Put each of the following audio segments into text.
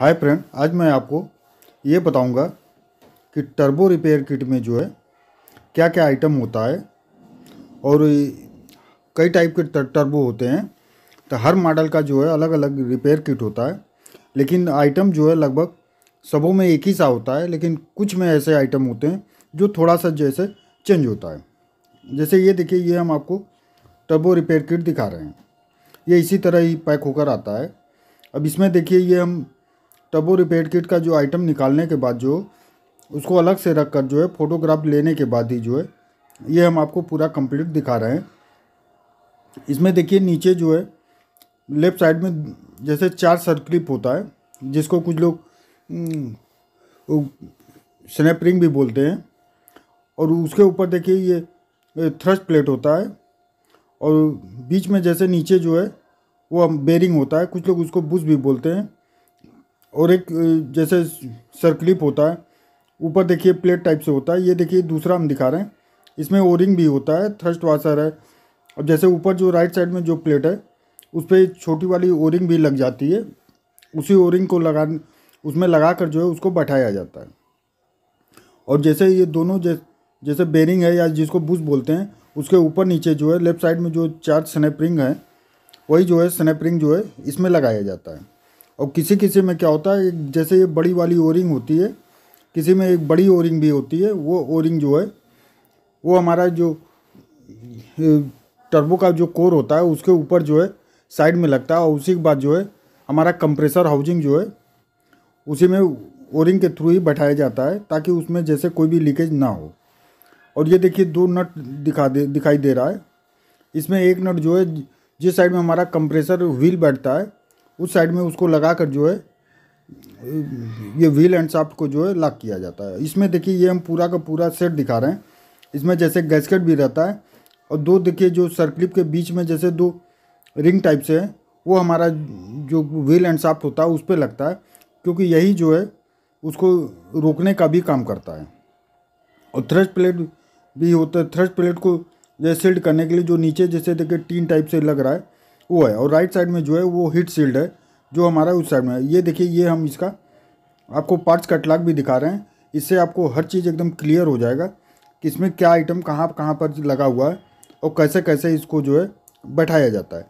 hi friend आज मैं आपको ये बताऊंगा कि टर्बो रिपेयर किट में जो है क्या क्या आइटम होता है और कई टाइप के टर्बो होते हैं तो हर मॉडल का जो है अलग अलग रिपेयर किट होता है लेकिन आइटम जो है लगभग सबों में एक ही सा होता है लेकिन कुछ में ऐसे आइटम होते हैं जो थोड़ा सा जैसे चेंज होता है जैसे ये देखिए ये हम आपको टर्बो रिपेयर किट दिखा रहे हैं ये इसी तरह ही पैक होकर आता है अब इसमें देखिए ये हम टबो रिपेयर किट का जो आइटम निकालने के बाद जो उसको अलग से रख कर जो है फ़ोटोग्राफ लेने के बाद ही जो है ये हम आपको पूरा कंप्लीट दिखा रहे हैं इसमें देखिए नीचे जो है लेफ़्ट साइड में जैसे चार सर्क्लिप होता है जिसको कुछ लोग स्नैप रिंग भी बोलते हैं और उसके ऊपर देखिए ये थ्रस्ट प्लेट होता है और बीच में जैसे नीचे जो है वो बेरिंग होता है कुछ लोग उसको बुश भी बोलते हैं और एक जैसे सर्कलिप होता है ऊपर देखिए प्लेट टाइप से होता है ये देखिए दूसरा हम दिखा रहे हैं इसमें ओरिंग भी होता है थ्रस्ट वाशर है और जैसे ऊपर जो राइट साइड में जो प्लेट है उस पर छोटी वाली ओरिंग भी लग जाती है उसी ओरिंग को लगा उसमें लगा कर जो है उसको बैठाया जाता है और जैसे ये दोनों जैसे जैसे बेरिंग है या जिसको बुश बोलते हैं उसके ऊपर नीचे जो है लेफ्ट साइड में जो चार स्नैपरिंग है वही जो है स्नैपरिंग जो है इसमें लगाया जाता है और किसी किसी में क्या होता है जैसे ये बड़ी वाली ओरिंग होती है किसी में एक बड़ी ओरिंग भी होती है वो ओरिंग जो है वो हमारा जो टर्बो का जो कोर होता है उसके ऊपर जो है साइड में लगता है और उसी के बाद जो है हमारा कंप्रेसर हाउसिंग जो है उसी में ओरिंग के थ्रू ही बैठाया जाता है ताकि उसमें जैसे कोई भी लीकेज ना हो और ये देखिए दो नट दिखा दे दिखाई दे रहा है इसमें एक नट जो है जिस साइड में हमारा कंप्रेसर व्हील बैठता है उस साइड में उसको लगा कर जो है ये व्हील एंड साफ्ट को जो है लॉक किया जाता है इसमें देखिए ये हम पूरा का पूरा सेट दिखा रहे हैं इसमें जैसे गैसकेट भी रहता है और दो देखिए जो सर्कलिप के बीच में जैसे दो रिंग टाइप से है वो हमारा जो व्हील एंड साफ्ट होता है उस पर लगता है क्योंकि यही जो है उसको रोकने का भी काम करता है और थ्रश प्लेट भी होता है थ्रस्ट प्लेट को जैसे सील्ड करने के लिए जो नीचे जैसे देखिए टीन टाइप से लग रहा है वो है और राइट साइड में जो है वो हीट शील्ड है जो हमारा उस साइड में है ये देखिए ये हम इसका आपको पार्ट्स कटलाग भी दिखा रहे हैं इससे आपको हर चीज़ एकदम क्लियर हो जाएगा कि इसमें क्या आइटम कहाँ कहाँ पर लगा हुआ है और कैसे कैसे इसको जो है बैठाया जाता है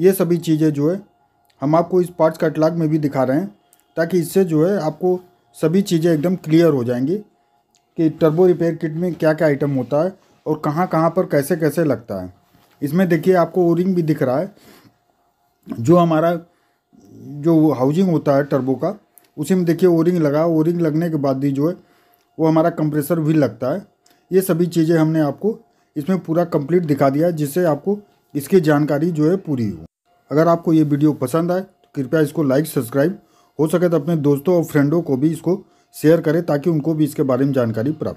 ये सभी चीज़ें जो है हम आपको इस पार्ट्स कटलाग में भी दिखा रहे हैं ताकि इससे जो है आपको सभी चीज़ें एकदम क्लियर हो जाएंगी कि टर्बो रिपेयर किट में क्या क्या आइटम होता है और कहाँ कहाँ पर कैसे कैसे लगता है इसमें देखिए आपको ओरिंग भी दिख रहा है जो हमारा जो हाउसिंग होता है टर्बो का उसी में देखिए ओरिंग लगा ओरिंग लगने के बाद भी जो है वो हमारा कंप्रेसर भी लगता है ये सभी चीज़ें हमने आपको इसमें पूरा कंप्लीट दिखा दिया जिससे आपको इसकी जानकारी जो है पूरी हो अगर आपको ये वीडियो पसंद आए तो कृपया इसको लाइक सब्सक्राइब हो सके तो अपने दोस्तों और फ्रेंडों को भी इसको शेयर करें ताकि उनको भी इसके बारे में जानकारी प्राप्त